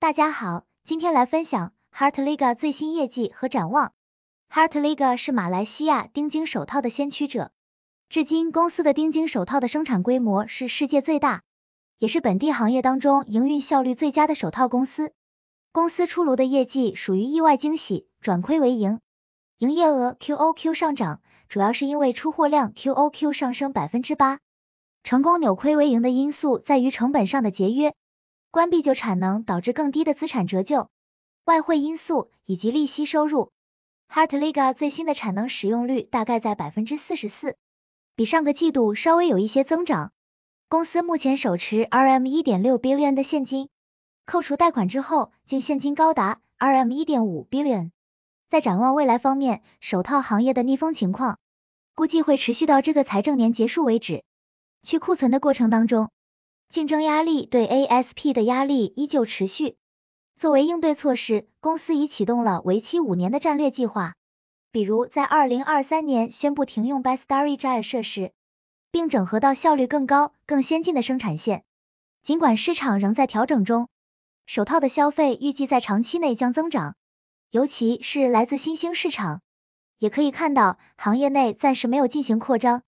大家好，今天来分享 h a r t l i g a 最新业绩和展望。h a r t l i g a 是马来西亚钉晶手套的先驱者，至今公司的钉晶手套的生产规模是世界最大，也是本地行业当中营运效率最佳的手套公司。公司出炉的业绩属于意外惊喜，转亏为盈，营业额 QOQ 上涨，主要是因为出货量 QOQ 上升百分之八，成功扭亏为盈的因素在于成本上的节约。关闭旧产能导致更低的资产折旧、外汇因素以及利息收入。h a r t l i g a 最新的产能使用率大概在百分之四十四，比上个季度稍微有一些增长。公司目前手持 RM 一点六 billion 的现金，扣除贷款之后，净现金高达 RM 一点五 billion。在展望未来方面，手套行业的逆风情况估计会持续到这个财政年结束为止。去库存的过程当中。竞争压力对 ASP 的压力依旧持续。作为应对措施，公司已启动了为期五年的战略计划，比如在二零二三年宣布停用 Bestarige 设施，并整合到效率更高、更先进的生产线。尽管市场仍在调整中，手套的消费预计在长期内将增长，尤其是来自新兴市场。也可以看到，行业内暂时没有进行扩张。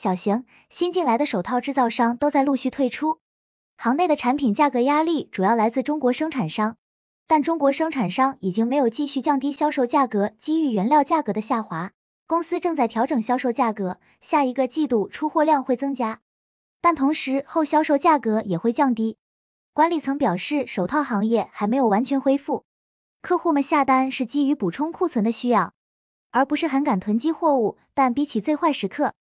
小型新进来的手套制造商都在陆续退出，行内的产品价格压力主要来自中国生产商，但中国生产商已经没有继续降低销售价格，基于原料价格的下滑，公司正在调整销售价格，下一个季度出货量会增加，但同时后销售价格也会降低。管理层表示，手套行业还没有完全恢复，客户们下单是基于补充库存的需要，而不是很敢囤积货物，但比起最坏时刻。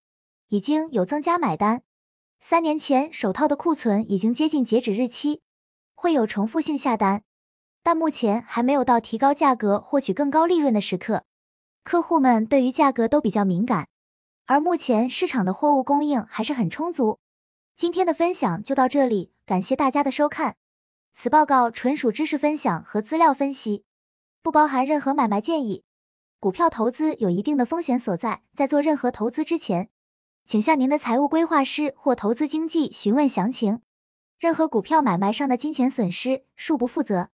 已经有增加买单。三年前首套的库存已经接近截止日期，会有重复性下单，但目前还没有到提高价格获取更高利润的时刻。客户们对于价格都比较敏感，而目前市场的货物供应还是很充足。今天的分享就到这里，感谢大家的收看。此报告纯属知识分享和资料分析，不包含任何买卖建议。股票投资有一定的风险所在，在做任何投资之前。请向您的财务规划师或投资经纪询问详情。任何股票买卖上的金钱损失，恕不负责。